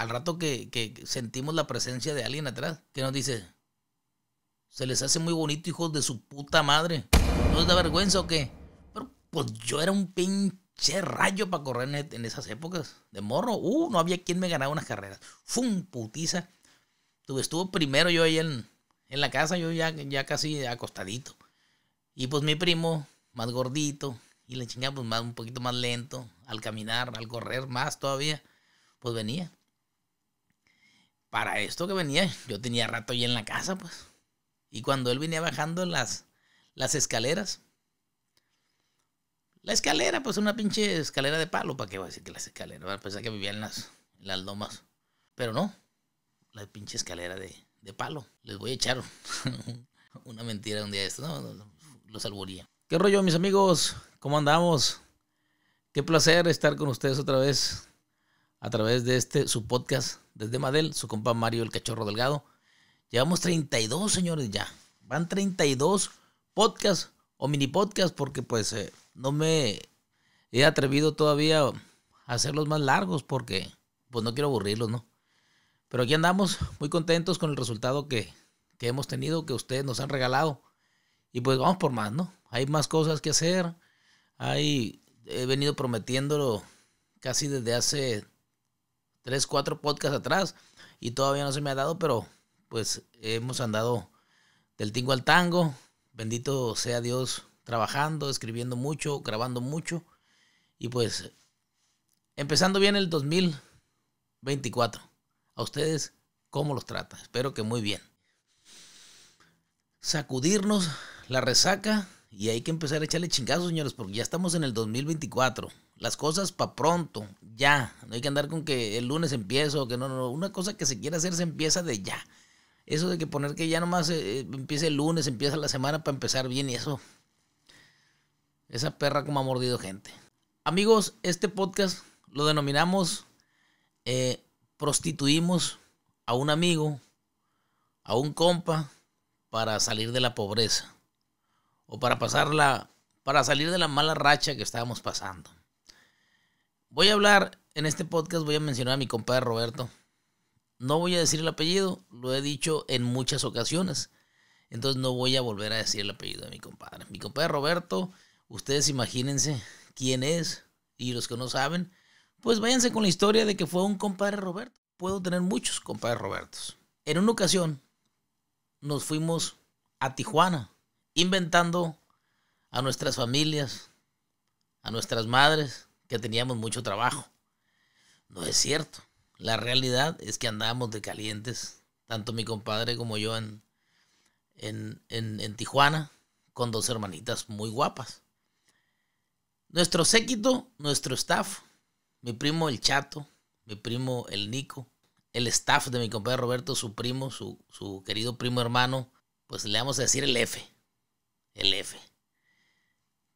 al rato que, sentimos la presencia de alguien atrás, que nos dice, se les hace muy bonito, hijos de su puta madre. ¿No es da vergüenza o qué? Pero pues yo era un pinche rayo para correr e-, en, esas épocas. De morro, uh, no había quien me ganara unas carreras. Fum, putiza. estuvo primero yo ahí en, la casa, yo ya, ya casi acostadito. Y pues mi primo, más gordito, y la chingada, pues más, un poquito más lento, al caminar, al correr, más todavía, pues venía para esto que venía, yo tenía rato ya en la casa, pues. Y cuando él venía bajando las, las escaleras, la escalera, pues una pinche escalera de palo, ¿para qué voy a decir que las escaleras? Bueno, pues, que vivía en las, las lomas, pero no, la pinche escalera de, palo. Les voy a echar una mentira un día de esto, no, no los alburía. ¿Qué rollo, mis amigos? ¿Cómo andamos? Qué placer estar con ustedes otra vez a través de este, su podcast desde Madel, su compa Mario el Cachorro Delgado. Llevamos 32, señores, ya. Van 32 podcasts o mini podcasts porque pues eh, no me he atrevido todavía a hacerlos más largos porque pues no quiero aburrirlos, ¿no? Pero aquí andamos muy contentos con el resultado que, que hemos tenido, que ustedes nos han regalado. Y pues vamos por más, ¿no? Hay más cosas que hacer. Hay, he venido prometiéndolo casi desde hace tres, cuatro podcasts atrás y todavía no se me ha dado, pero pues hemos andado del tingo al tango. Bendito sea Dios trabajando, escribiendo mucho, grabando mucho y pues empezando bien el 2024. A ustedes, ¿cómo los trata? Espero que muy bien. Sacudirnos la resaca y hay que empezar a echarle chingazos, señores, porque ya estamos en el 2024. Las cosas para pronto, ya. No hay que andar con que el lunes empiezo, que no, no. Una cosa que se quiera hacer se empieza de ya. Eso de que poner que ya nomás eh, eh, empiece el lunes, empieza la semana para empezar bien y eso. Esa perra como ha mordido gente. Amigos, este podcast lo denominamos eh, prostituimos a un amigo, a un compa, para salir de la pobreza o para pasarla, para salir de la mala racha que estábamos pasando. Voy a hablar, en este podcast voy a mencionar a mi compadre Roberto. No voy a decir el apellido, lo he dicho en muchas ocasiones. Entonces no voy a volver a decir el apellido de mi compadre. Mi compadre Roberto, ustedes imagínense quién es y los que no saben, pues váyanse con la historia de que fue un compadre Roberto. Puedo tener muchos compadres Robertos. En una ocasión nos fuimos a Tijuana inventando a nuestras familias, a nuestras madres, que teníamos mucho trabajo. No es cierto. La realidad es que andábamos de calientes, tanto mi compadre como yo en, en, en, Tijuana, con dos hermanitas muy guapas. Nuestro séquito, nuestro staff, mi primo el Chato, mi primo el Nico, el staff de mi compadre Roberto, su primo, su, su querido primo hermano, pues le vamos a decir el F, el F,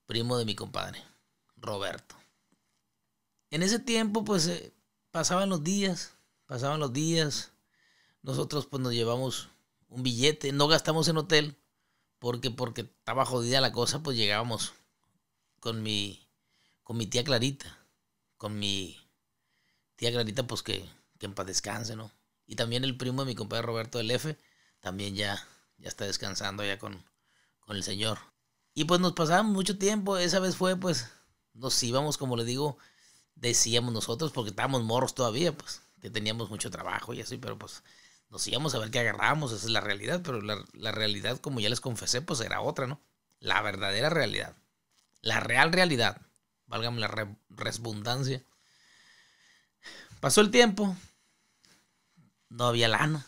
primo de mi compadre, Roberto. En ese tiempo, pues, eh, pasaban los días, pasaban los días. Nosotros, pues, nos llevamos un billete, no gastamos en hotel, porque, porque estaba jodida la cosa, pues llegábamos con mi, con mi tía Clarita, con mi tía Clarita, pues, que, que en paz descanse, ¿no? Y también el primo de mi compadre Roberto el F, también ya, ya está descansando allá con, con el Señor. Y pues nos pasaba mucho tiempo, esa vez fue pues, nos íbamos, como le digo, decíamos nosotros, porque estábamos morros todavía, pues, que teníamos mucho trabajo y así, pero pues nos íbamos a ver qué agarrábamos, esa es la realidad, pero la, realidad, como ya les confesé, pues era otra, ¿no? La verdadera realidad, la real realidad, válgame la resbundancia. Pasó el tiempo, no había lana,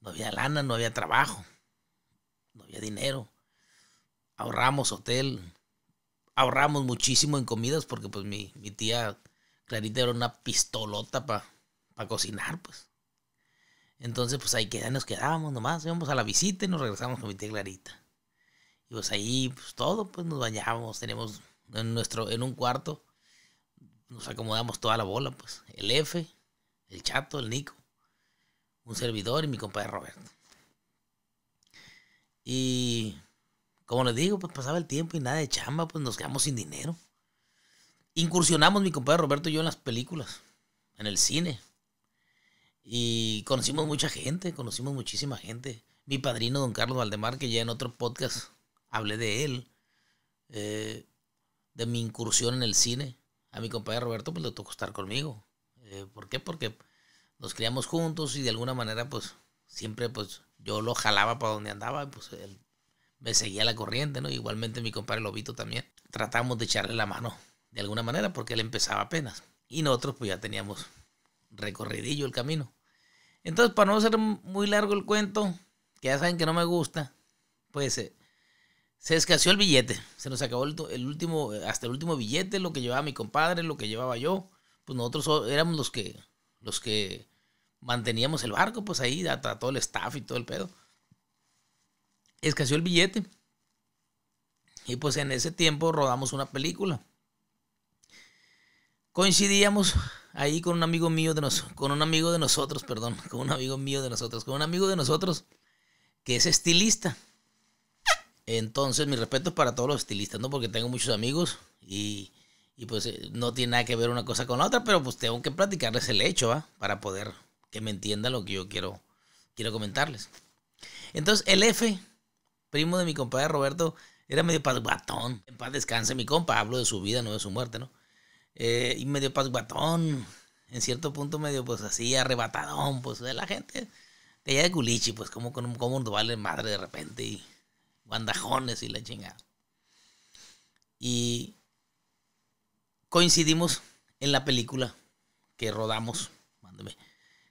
no había lana, no había trabajo había dinero. Ahorramos hotel, ahorramos muchísimo en comidas porque pues mi, tía Clarita era una pistolota para cocinar, pues. Entonces pues ahí nos quedábamos nomás, íbamos a la visita y nos regresamos con mi tía Clarita. Y pues ahí pues todo, pues nos bañábamos, tenemos en, nuestro, en un cuarto, nos acomodamos toda la bola, pues. El F, el Chato, el Nico, un servidor y mi compadre Roberto. Y como les digo, pues pasaba el tiempo y nada de chamba, pues nos quedamos sin dinero. Incursionamos mi compadre Roberto y yo en las películas, en el cine. Y conocimos mucha gente, conocimos muchísima gente. Mi padrino, don Carlos Valdemar, que ya en otro podcast hablé de él, eh, de mi incursión en el cine. A mi compadre Roberto, pues le tocó estar conmigo. Eh, ¿Por qué? Porque nos criamos juntos y de alguna manera, pues siempre pues yo lo jalaba para donde andaba, pues él me seguía la corriente, ¿no? Igualmente mi compadre Lobito también. Tratamos de echarle la mano de alguna manera porque él empezaba apenas. Y nosotros pues ya teníamos recorridillo el camino. Entonces, para no ser muy largo el cuento, que ya saben que no me gusta, pues eh, se escaseó el billete. Se nos acabó el, último, hasta el último billete, lo que llevaba mi compadre, lo que llevaba yo. Pues nosotros éramos los que, los que manteníamos el barco, pues ahí, a, todo el staff y todo el pedo. Escaseó el billete. Y pues en ese tiempo rodamos una película. Coincidíamos ahí con un amigo mío de nosotros, con un amigo de nosotros, perdón, con un amigo mío de nosotros, con un amigo de nosotros que es estilista. Entonces, mis respetos para todos los estilistas, ¿no? Porque tengo muchos amigos y, y pues eh, no tiene nada que ver una cosa con la otra, pero pues tengo que platicarles el hecho, ¿va? Para poder que me entienda lo que yo quiero, quiero comentarles. Entonces, el F, primo de mi compadre Roberto, era medio pasguatón En paz descanse mi compa, hablo de su vida, no de su muerte, ¿no? Eh, y medio pasguatón en cierto punto medio pues así arrebatadón, pues de la gente de allá de Culichi, pues como como, un dual vale madre de repente y guandajones y la chingada. Y coincidimos en la película que rodamos, mándeme,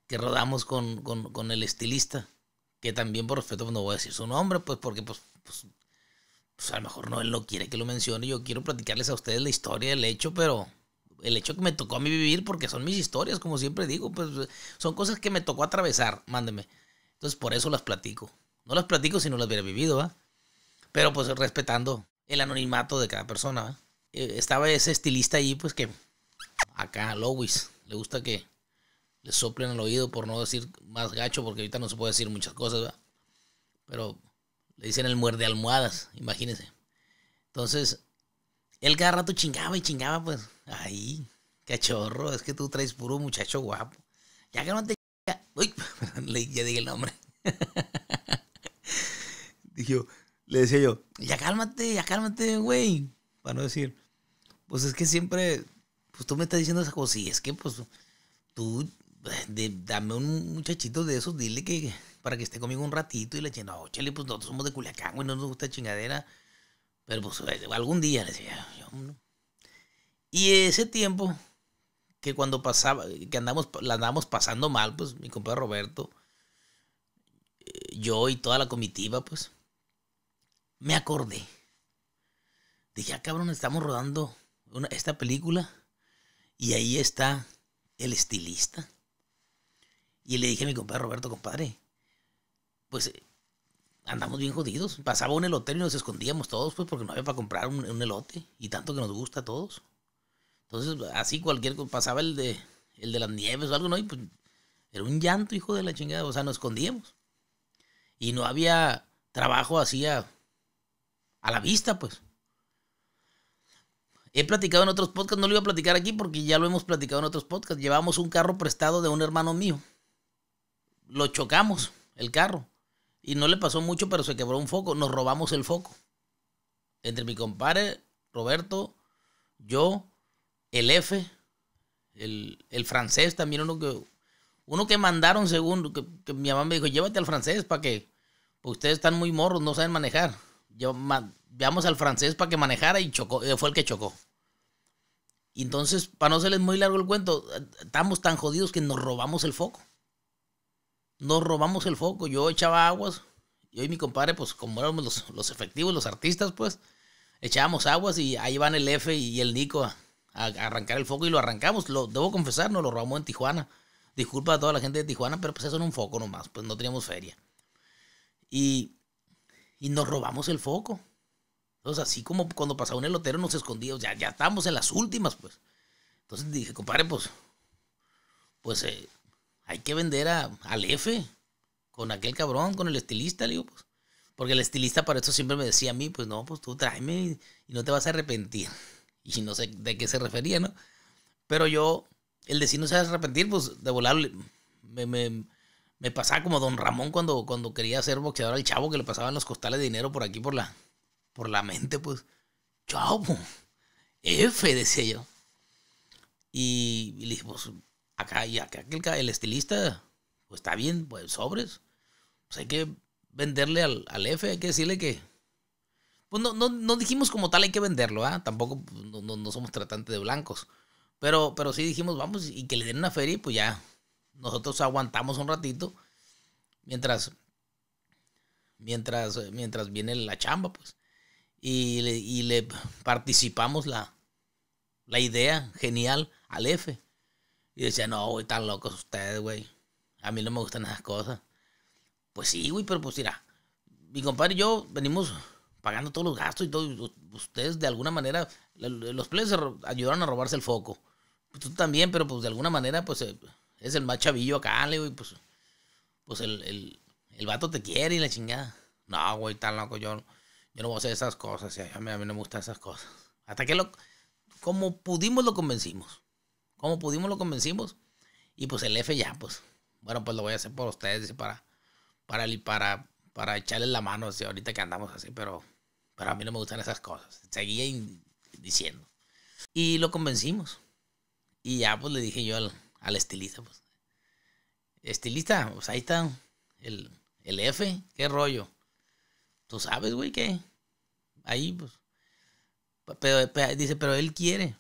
que rodamos con, con, con, el estilista, que también por respeto pues, no voy a decir su nombre, pues porque pues, pues, pues, a lo mejor no él no quiere que lo mencione, yo quiero platicarles a ustedes la historia del hecho, pero el hecho que me tocó a mí vivir, porque son mis historias, como siempre digo, pues son cosas que me tocó atravesar, Mándenme, Entonces por eso las platico. No las platico si no las hubiera vivido, ¿va? Pero pues respetando el anonimato de cada persona, eh, Estaba ese estilista ahí, pues que acá, Lois, le gusta que le soplen al oído por no decir más gacho, porque ahorita no se puede decir muchas cosas, ¿verdad? Pero le dicen el muerde almohadas, imagínense. Entonces, él cada rato chingaba y chingaba, pues, Ay, cachorro, es que tú traes puro muchacho guapo. Ya cálmate, no Uy, ya dije el nombre. Dijo, le decía yo, ya cálmate, ya cálmate, güey. Para no decir, pues es que siempre, pues tú me estás diciendo esa cosa, y es que, pues, tú dame un muchachito de esos, dile que para que esté conmigo un ratito y le dije no, chale, pues nosotros somos de Culiacán, güey, no nos gusta chingadera. Pero pues eh, algún día le decía, yo, no. Y ese tiempo que cuando pasaba, que andamos, la andábamos pasando mal, pues mi compadre Roberto, eh, yo y toda la comitiva, pues, me acordé. Dije, ah, cabrón, estamos rodando esta película y ahí está el estilista y le dije a mi compadre Roberto, compadre, pues eh, andamos bien jodidos. Pasaba un elotero y nos escondíamos todos, pues, porque no había para comprar un, elote. Y tanto que nos gusta a todos. Entonces, así cualquier pasaba el de, de las nieves o algo, ¿no? Y pues, era un llanto, hijo de la chingada. O sea, nos escondíamos. Y no había trabajo así a, a la vista, pues. He platicado en otros podcasts, no lo iba a platicar aquí porque ya lo hemos platicado en otros podcasts. Llevamos un carro prestado de un hermano mío lo chocamos, el carro. Y no le pasó mucho, pero se quebró un foco. Nos robamos el foco. Entre mi compadre, Roberto, yo, el F, el, francés también, uno que, uno que mandaron según, que, mi mamá me dijo, llévate al francés para que ustedes están muy morros, no saben manejar. Yo, veamos al francés para que manejara y chocó, eh, fue el que chocó. Y entonces, para no serles muy largo el cuento, eh, estamos tan jodidos que nos robamos el foco nos robamos el foco. Yo echaba aguas. Yo y mi compadre, pues como éramos los, efectivos, los artistas, pues, echábamos aguas y ahí van el F y el Nico a, arrancar el foco y lo arrancamos. Lo, debo confesar, nos lo robamos en Tijuana. Disculpa a toda la gente de Tijuana, pero pues eso era un foco nomás, pues no teníamos feria. Y, y nos robamos el foco. Entonces, así como cuando pasaba un elotero nos escondíamos, ya, ya estábamos en las últimas, pues. Entonces dije, compadre, pues, pues eh, hay que vender al F con aquel cabrón, con el estilista, le digo, pues. Porque el estilista para eso siempre me decía a mí, pues no, pues tú tráeme y, no te vas a arrepentir. Y no sé de qué se refería, ¿no? Pero yo, el decir no se va a arrepentir, pues de volar me, me, pasaba como Don Ramón cuando, cuando quería ser boxeador al chavo que le pasaban los costales de dinero por aquí, por la, por la mente, pues. Chavo, F, decía yo. Y, y le dije, pues acá y acá el, estilista, pues, está bien, pues sobres. Pues, hay que venderle al, al F, hay que decirle que. Pues no, dijimos como tal hay que venderlo, ¿ah? Tampoco pues, no, somos tratantes de blancos. Pero, pero sí dijimos, vamos, y que le den una feria, pues ya. Nosotros aguantamos un ratito. Mientras. Mientras, mientras viene la chamba, pues. Y le, y le participamos la, la idea genial al F. Y decía, no, güey, tan locos ustedes, güey. A mí no me gustan esas cosas. Pues sí, güey, pero pues mira, mi compadre y yo venimos pagando todos los gastos y todo. Ustedes de alguna manera, los players ayudaron a robarse el foco. Pues tú también, pero pues de alguna manera, pues eh, es el más chavillo acá, le, güey, pues, pues el, el, vato te quiere y la chingada. No, güey, tan loco, yo, yo no voy a hacer esas cosas, ya, a, mí, a mí no me gustan esas cosas. Hasta que lo, como pudimos lo convencimos. Como pudimos, lo convencimos. Y pues el F ya, pues, bueno, pues lo voy a hacer por ustedes, para, para, para, para echarles la mano, ahorita que andamos así, pero, pero a mí no me gustan esas cosas. Seguía diciendo. Y lo convencimos. Y ya, pues le dije yo al, estilista, pues, estilista, pues ahí está el, el F, qué rollo. Tú sabes, güey, que ahí, pues. pero, dice, pero él quiere.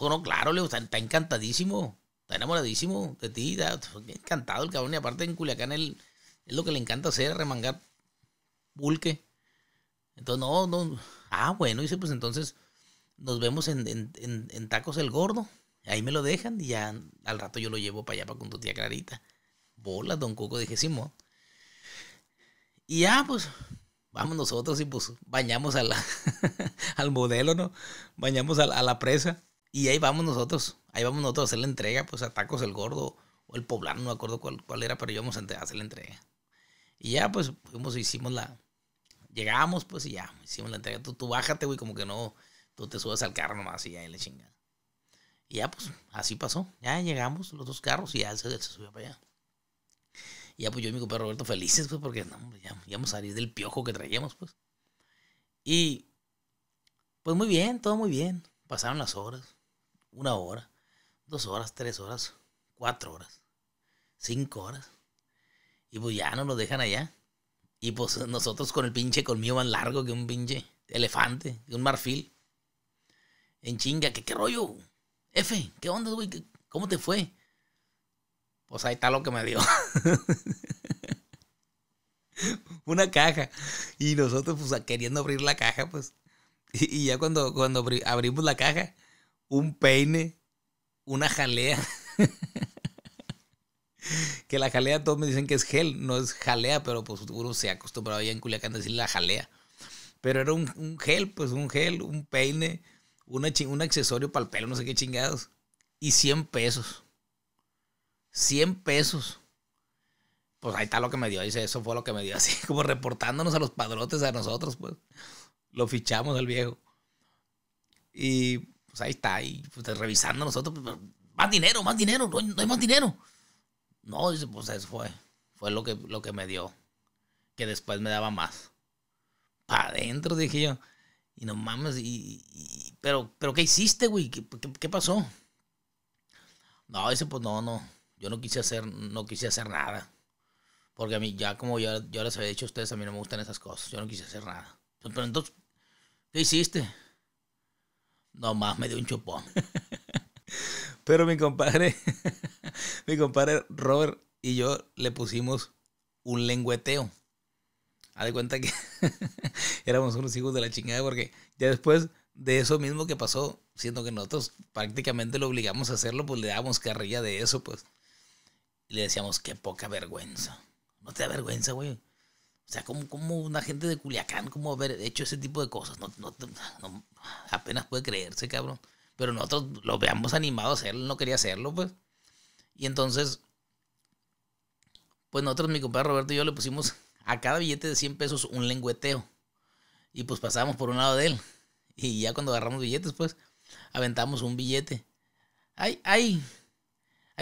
No, no, claro, le está, está encantadísimo. Está enamoradísimo de ti. Está, encantado el cabrón. Y aparte en Culiacán él, es lo que le encanta hacer, remangar bulque Entonces, no, no. Ah, bueno, dice, pues entonces nos vemos en, Tacos el Gordo. Ahí me lo dejan y ya al rato yo lo llevo para allá, para con tu tía Clarita. Bola, don Coco, dije, Simón. Y ya, pues, vamos nosotros y pues bañamos al modelo, ¿no? Bañamos a la presa. Y ahí vamos nosotros, ahí vamos nosotros a hacer la entrega, pues a Tacos el Gordo o el Poblano, no me acuerdo cuál, era, pero íbamos a hacer la entrega. Y ya, pues fuimos, hicimos la. Llegamos, pues, y ya, hicimos la entrega. Tú, tú bájate, güey, como que no. Tú te subes al carro nomás y ya, y le chingada. Y ya, pues, así pasó. Ya llegamos los dos carros y ya se, subió para allá. Y ya, pues, yo y mi compañero Roberto felices, pues, porque no, ya íbamos a salir del piojo que traíamos, pues. Y. Pues muy bien, todo muy bien. Pasaron las horas una hora, dos horas, tres horas, cuatro horas, cinco horas. Y pues ya no nos dejan allá. Y pues nosotros con el pinche colmillo más largo que un pinche elefante, que un marfil. En chinga, que qué rollo? F, ¿qué onda, güey? ¿Cómo te fue? Pues ahí está lo que me dio. Una caja. Y nosotros, pues, queriendo abrir la caja, pues. Y, y ya cuando, cuando abrimos la caja, un peine, una jalea. que la jalea todos me dicen que es gel, no es jalea, pero pues uno se acostumbrado allá en Culiacán a decir la jalea. Pero era un, gel, pues un gel, un peine, una, un accesorio para el pelo, no sé qué chingados. Y 100 pesos. 100 pesos. Pues ahí está lo que me dio, dice, eso fue lo que me dio, así como reportándonos a los padrotes, a nosotros, pues. Lo fichamos al viejo. Y pues ahí está, ahí pues, revisando nosotros, pues, más dinero, más dinero, no hay, más dinero. No, dice, pues eso fue, fue lo que, lo que me dio, que después me daba más. Para adentro, dije yo. Y no mames, y, pero, pero ¿qué hiciste, güey? ¿Qué, pasó? No, dice, pues no, no, yo no quise hacer, no quise hacer nada. Porque a mí, ya como yo les había dicho a ustedes, a mí no me gustan esas cosas, yo no quise hacer nada. Pero entonces, ¿qué hiciste? Nomás me dio un chupón. Pero mi compadre, mi compadre Robert y yo le pusimos un lengüeteo. Haz de cuenta que éramos unos hijos de la chingada porque ya después de eso mismo que pasó, siendo que nosotros prácticamente lo obligamos a hacerlo, pues le dábamos carrilla de eso, pues. Y le decíamos, qué poca vergüenza. No te da vergüenza, güey. O sea, como, como una gente de Culiacán, como haber hecho ese tipo de cosas. apenas puede creerse, cabrón. Pero nosotros lo veamos animado a hacerlo, no quería hacerlo, pues. Y entonces, pues nosotros, mi compadre Roberto y yo le pusimos a cada billete de 100 pesos un lengüeteo. Y pues pasábamos por un lado de él. Y ya cuando agarramos billetes, pues, aventamos un billete. ¡Ay, ay!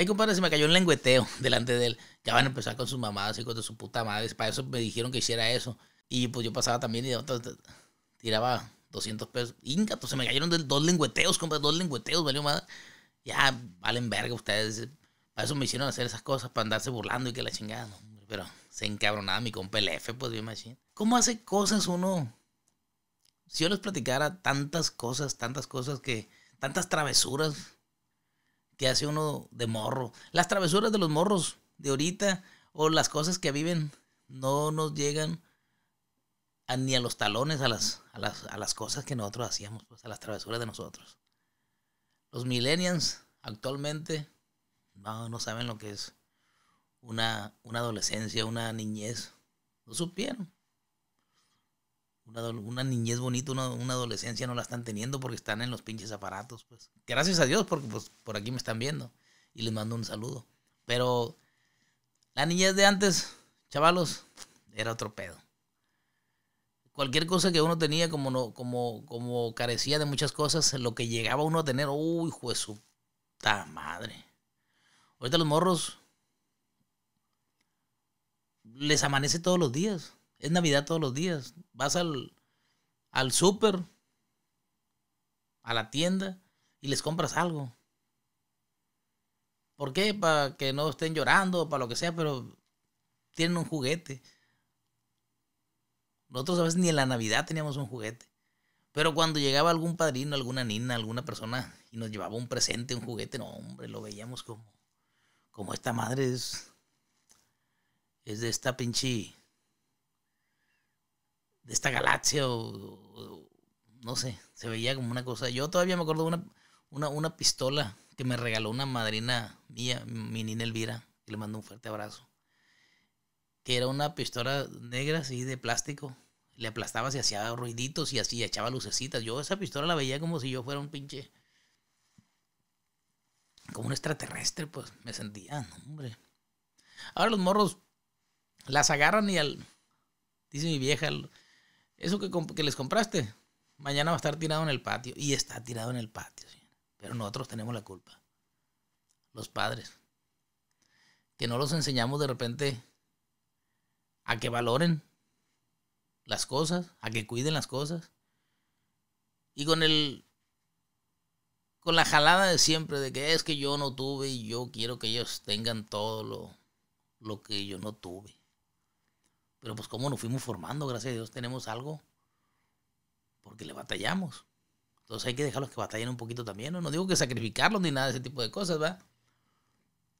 Ay, compadre, se me cayó un lengüeteo delante de él. Ya van a empezar con sus mamadas y con su puta madre. Para eso me dijeron que hiciera eso. Y pues yo pasaba también y eh, tiraba 200 pesos. pues se me cayeron dos lengüeteos, compadre, dos lengüeteos, valió madre. Ya valen verga ustedes. Para eso me hicieron hacer esas cosas, para andarse burlando y que la chingada. pero se encabronaba mi compa el F, pues bien machín. ¿Cómo hace cosas uno? Si yo les platicara tantas cosas, tantas cosas que. tantas travesuras ¿Qué hace uno de morro. Las travesuras de los morros de ahorita o las cosas que viven no nos llegan ni a los talones, a las, a las, a las cosas que nosotros hacíamos, pues, a las travesuras de nosotros. Los millennials actualmente no, no saben lo que es una, una adolescencia, una niñez. No supieron una, niñez bonita, una, adolescencia no la están teniendo porque están en los pinches aparatos, pues. Gracias a Dios porque pues por aquí me están viendo y les mando un saludo. Pero la niñez de antes, chavalos, era otro pedo. Cualquier cosa que uno tenía, como, no, como, como carecía de muchas cosas, lo que llegaba uno a tener, uy, hijo su ta madre. Ahorita los morros les amanece todos los días. Es Navidad todos los días. Vas al, al súper, a la tienda y les compras algo. ¿Por qué? Para que no estén llorando, para lo que sea, pero tienen un juguete. Nosotros a veces ni en la Navidad teníamos un juguete. Pero cuando llegaba algún padrino, alguna nina, alguna persona y nos llevaba un presente, un juguete, no, hombre, lo veíamos como, como esta madre es, es de esta pinche de esta galaxia o, no sé, se veía como una cosa. Yo todavía me acuerdo de una, una, pistola que me regaló una madrina mía, mi nina Elvira, que le mandó un fuerte abrazo. Que era una pistola negra así de plástico. Le aplastabas y hacía ruiditos y así echaba lucecitas. Yo esa pistola la veía como si yo fuera un pinche. como un extraterrestre, pues me sentía, hombre. Ahora los morros las agarran y al. Dice mi vieja, eso que, les compraste, mañana va a estar tirado en el patio. Y está tirado en el patio. Pero nosotros tenemos la culpa. Los padres. Que no los enseñamos de repente a que valoren las cosas, a que cuiden las cosas. Y con el con la jalada de siempre de que es que yo no tuve y yo quiero que ellos tengan todo lo que yo no tuve. Pero pues como nos fuimos formando, gracias a Dios tenemos algo, porque le batallamos. Entonces hay que dejarlos que batallen un poquito también, ¿no? No digo que sacrificarlos ni nada de ese tipo de cosas, ¿va?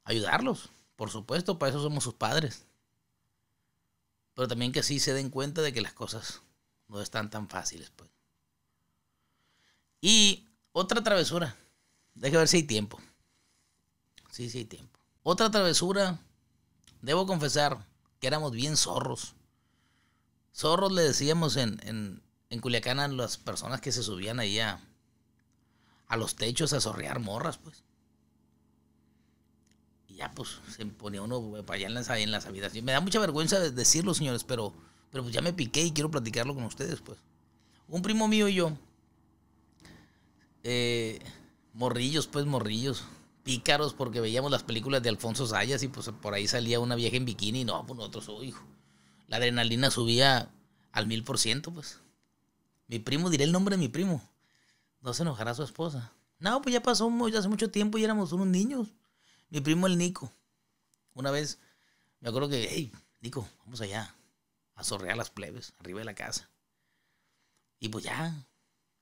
Ayudarlos, por supuesto, para eso somos sus padres. Pero también que sí se den cuenta de que las cosas no están tan fáciles, pues. Y otra travesura. deje ver si hay tiempo. Sí, sí hay tiempo. Otra travesura, debo confesar, que éramos bien zorros. Zorros le decíamos en, en, en Culiacán a las personas que se subían ahí a, los techos a zorrear morras, pues. Y ya, pues, se ponía uno para allá en las, en las habitaciones. Me da mucha vergüenza decirlo, señores, pero, pero pues ya me piqué y quiero platicarlo con ustedes, pues. Un primo mío y yo, eh, morrillos, pues, morrillos pícaros porque veíamos las películas de Alfonso Sayas y pues por ahí salía una vieja en bikini. No, pues nosotros, oh, hijo. La adrenalina subía al mil por ciento, pues. Mi primo, diré el nombre de mi primo. No se enojará su esposa. No, pues ya pasó ya hace mucho tiempo y éramos unos niños. Mi primo el Nico. Una vez me acuerdo que, hey, Nico, vamos allá a zorrear las plebes, arriba de la casa. Y pues ya,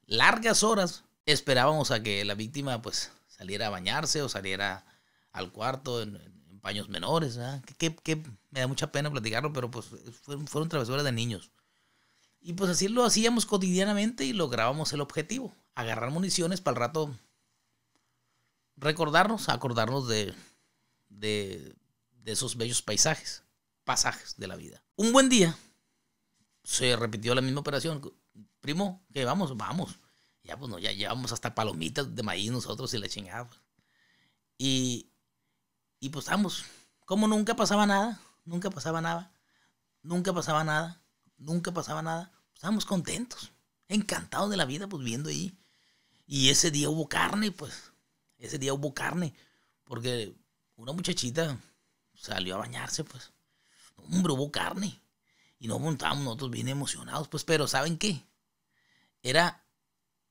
largas horas esperábamos a que la víctima pues saliera a bañarse o saliera al cuarto en, paños menores. Que, me da mucha pena platicarlo, pero pues fueron, travesuras de niños. Y pues así lo hacíamos cotidianamente y lográbamos el objetivo, agarrar municiones para el rato recordarnos, acordarnos de, de, esos bellos paisajes, pasajes de la vida. Un buen día se repitió la misma operación. Primo, que vamos, vamos. Ya, pues, ya llevamos hasta palomitas de maíz nosotros y la chingada. Y, y pues estamos como nunca pasaba nada, nunca pasaba nada, nunca pasaba nada, nunca pasaba nada, estábamos pues, contentos, encantados de la vida, pues viendo ahí. Y ese día hubo carne, pues, ese día hubo carne, porque una muchachita salió a bañarse, pues, hombre, hubo carne. Y nos montábamos nosotros bien emocionados, pues, pero ¿saben qué? Era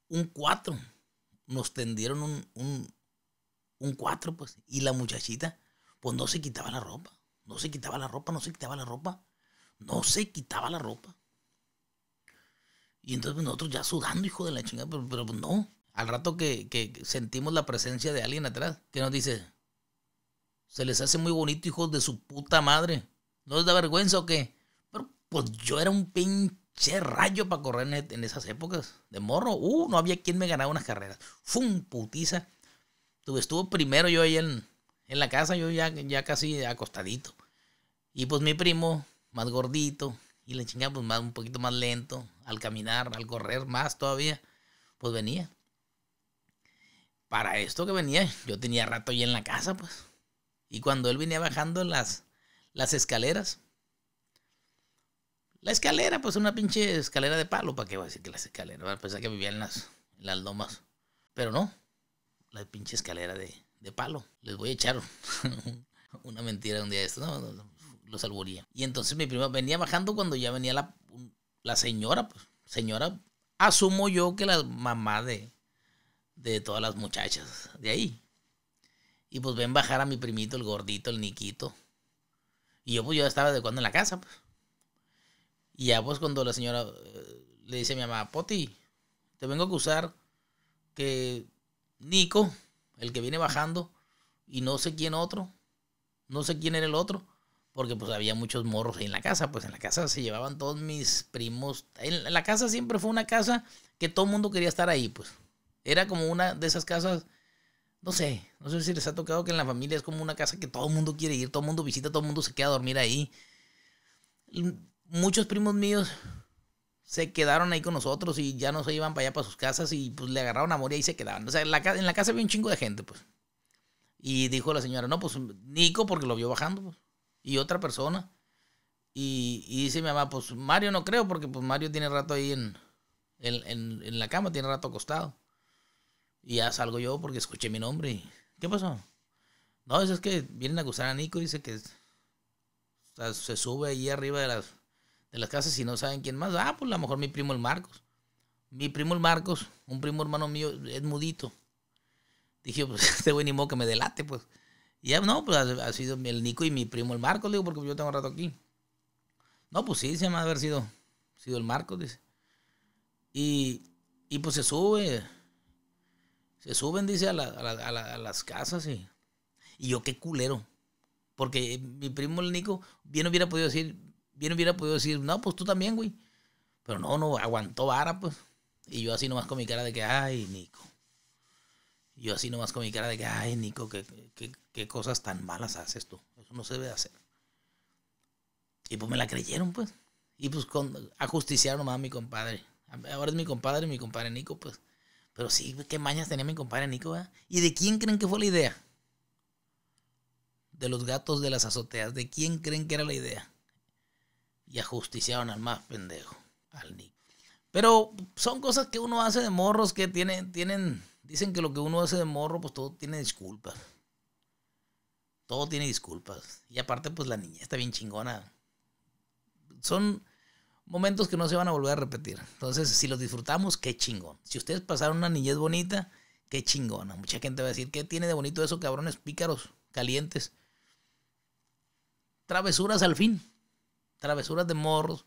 un cuatro, Nos tendieron un, un, pues. Y la muchachita, pues no se quitaba la ropa. No se quitaba la ropa, no se quitaba la ropa. No se quitaba la ropa. Y entonces pues, nosotros ya sudando, hijo de la chingada, pero, pues, no. Al rato que, que, sentimos la presencia de alguien atrás, que nos dice, se les hace muy bonito, hijos de su puta madre. ¿No les da vergüenza o qué? Pero pues yo era un pinche Che, rayo para correr en, esas épocas. De morro, uh, no había quien me ganara unas carreras. Fum, putiza. Estuve, estuvo primero yo ahí en, la casa, yo ya, ya casi acostadito. Y pues mi primo, más gordito, y le chingada, pues más, un poquito más lento, al caminar, al correr más todavía, pues venía. Para esto que venía, yo tenía rato ahí en la casa, pues. Y cuando él venía bajando las, las escaleras, la escalera, pues una pinche escalera de palo, ¿para qué voy a decir que la escalera Bueno, pensaba que vivían en las, lomas. Pero no, la pinche escalera de, palo. Les voy a echar una mentira un día de esto, no, no, no, los alburía. Y entonces mi prima venía bajando cuando ya venía la, señora, pues, señora, asumo yo que la mamá de, de todas las muchachas de ahí. Y pues ven bajar a mi primito, el gordito, el niquito. Y yo pues yo estaba de cuando en la casa, pues. Y ya pues cuando la señora eh, le dice a mi mamá, Poti, te vengo a acusar que Nico, el que viene bajando, y no sé quién otro, no sé quién era el otro, porque pues había muchos morros ahí en la casa, pues en la casa se llevaban todos mis primos, la casa siempre fue una casa que todo el mundo quería estar ahí, pues era como una de esas casas, no sé, no sé si les ha tocado que en la familia es como una casa que todo el mundo quiere ir, todo el mundo visita, todo el mundo se queda a dormir ahí muchos primos míos se quedaron ahí con nosotros y ya no se iban para allá, para sus casas y pues le agarraron a morir y ahí se quedaban. O sea, en la, en la casa había un chingo de gente, pues. Y dijo la señora, no, pues Nico porque lo vio bajando, pues. Y otra persona. Y, y dice mi mamá, pues Mario no creo porque pues Mario tiene rato ahí en, la cama, tiene rato acostado. Y ya salgo yo porque escuché mi nombre y... ¿Qué pasó? No, eso es que vienen a acusar a Nico, y dice que se sube ahí arriba de las de las casas si no saben quién más. Ah, pues a lo mejor mi primo el Marcos. Mi primo el Marcos, un primo hermano mío, es mudito. Dije, pues este güey ni modo que me delate, pues. Y ya, no, pues ha, sido el Nico y mi primo el Marcos, digo, porque yo tengo rato aquí. No, pues sí, se me ha haber sido, sido el Marcos, dice. Y, y pues se sube. Se suben, dice, a, a las casas y... Y yo qué culero. Porque mi primo el Nico bien hubiera podido decir, bien hubiera podido decir, no, pues tú también, güey. Pero no, no, aguantó vara, pues. Y yo así nomás con mi cara de que, ay, Nico. yo así nomás con mi cara de que, ay, Nico, qué, qué, qué cosas tan malas haces tú. Eso no se debe hacer. Y pues me la creyeron, pues. Y pues con, ajusticiaron nomás a mi compadre. Ahora es mi compadre y mi compadre Nico, pues. Pero sí, qué mañas tenía mi compadre Nico, ¿verdad? ¿Y de quién creen que fue la idea? De los gatos de las azoteas. ¿De quién creen que era la idea? y ajusticiaron al más pendejo, al Nick. Pero son cosas que uno hace de morros que tienen, tienen, dicen que lo que uno hace de morro, pues todo tiene disculpas. Todo tiene disculpas. Y aparte, pues la niña está bien chingona. Son momentos que no se van a volver a repetir. Entonces, si los disfrutamos, qué chingón. Si ustedes pasaron una niñez bonita, qué chingona. Mucha gente va a decir, ¿qué tiene de bonito eso, cabrones pícaros, calientes? Travesuras al fin travesuras de morros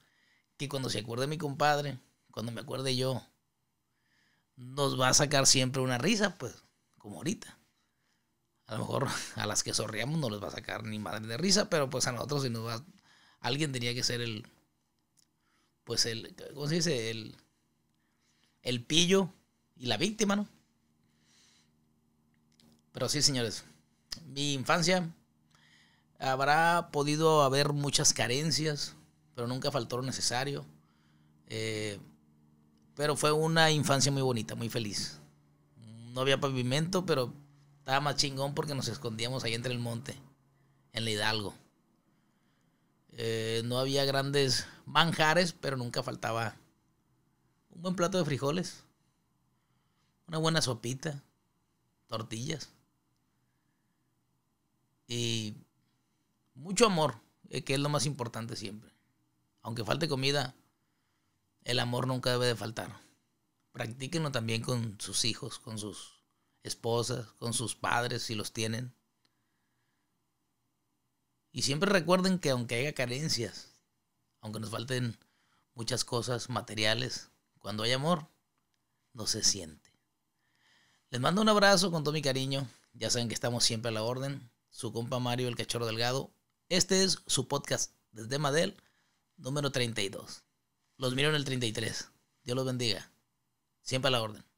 que cuando se acuerde mi compadre, cuando me acuerde yo, nos va a sacar siempre una risa, pues, como ahorita. A lo mejor a las que sorriamos no les va a sacar ni madre de risa, pero pues a nosotros si nos va. Alguien tenía que ser el. Pues el. ¿Cómo se dice? El. El pillo y la víctima, ¿no? Pero sí, señores. Mi infancia Habrá podido haber muchas carencias, pero nunca faltó lo necesario. Eh, pero fue una infancia muy bonita, muy feliz. No había pavimento, pero estaba más chingón porque nos escondíamos ahí entre el monte, en la Hidalgo. Eh, no había grandes manjares, pero nunca faltaba un buen plato de frijoles, una buena sopita, tortillas. Y mucho amor, eh, que es lo más importante siempre. Aunque falte comida, el amor nunca debe de faltar. Practíquenlo también con sus hijos, con sus esposas, con sus padres si los tienen. Y siempre recuerden que aunque haya carencias, aunque nos falten muchas cosas materiales, cuando hay amor, no se siente. Les mando un abrazo con todo mi cariño. Ya saben que estamos siempre a la orden. Su compa Mario, el cachorro delgado, este es su podcast desde Madel, número 32. Los miro en el 33. Dios los bendiga. Siempre a la orden.